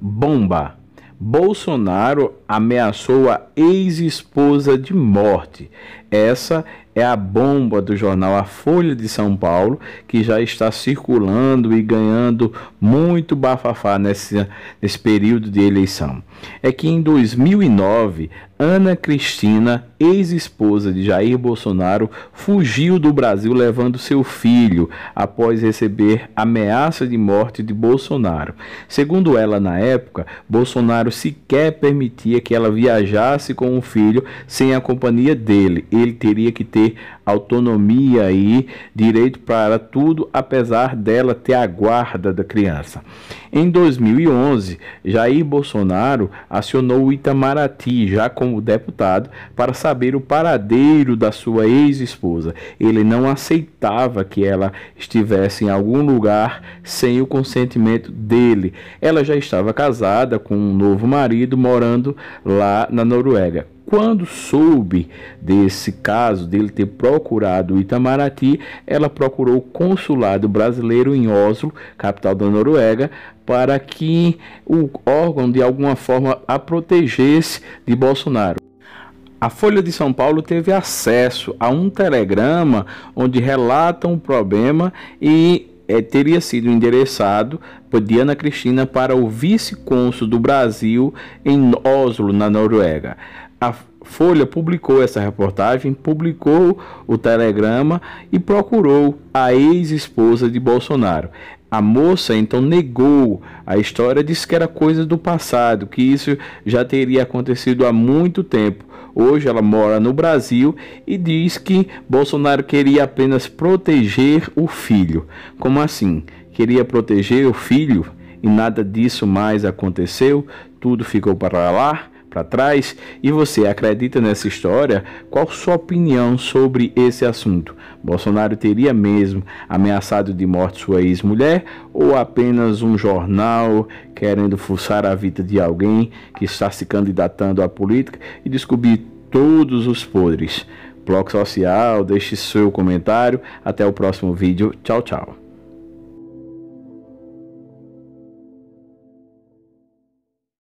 Bomba. Bolsonaro ameaçou a ex-esposa de morte essa é a bomba do jornal A Folha de São Paulo, que já está circulando e ganhando muito bafafá nesse, nesse período de eleição. É que em 2009, Ana Cristina, ex-esposa de Jair Bolsonaro, fugiu do Brasil levando seu filho após receber ameaça de morte de Bolsonaro. Segundo ela, na época, Bolsonaro sequer permitia que ela viajasse com o filho sem a companhia dele. E ele teria que ter autonomia e direito para tudo, apesar dela ter a guarda da criança. Em 2011, Jair Bolsonaro acionou o Itamaraty, já como deputado, para saber o paradeiro da sua ex-esposa. Ele não aceitava que ela estivesse em algum lugar sem o consentimento dele. Ela já estava casada com um novo marido morando lá na Noruega. Quando soube desse caso, dele ter procurado o Itamaraty, ela procurou o consulado brasileiro em Oslo, capital da Noruega, para que o órgão de alguma forma a protegesse de Bolsonaro. A Folha de São Paulo teve acesso a um telegrama onde relatam o problema e é, teria sido endereçado por Diana Cristina para o vice consul do Brasil em Oslo, na Noruega a Folha publicou essa reportagem, publicou o telegrama e procurou a ex-esposa de Bolsonaro. A moça então negou a história, disse que era coisa do passado, que isso já teria acontecido há muito tempo. Hoje ela mora no Brasil e diz que Bolsonaro queria apenas proteger o filho. Como assim? Queria proteger o filho e nada disso mais aconteceu? Tudo ficou para lá? para trás e você acredita nessa história, qual sua opinião sobre esse assunto? Bolsonaro teria mesmo ameaçado de morte sua ex-mulher ou apenas um jornal querendo fuçar a vida de alguém que está se candidatando à política e descobrir todos os podres? Bloco Social, deixe seu comentário. Até o próximo vídeo. Tchau, tchau.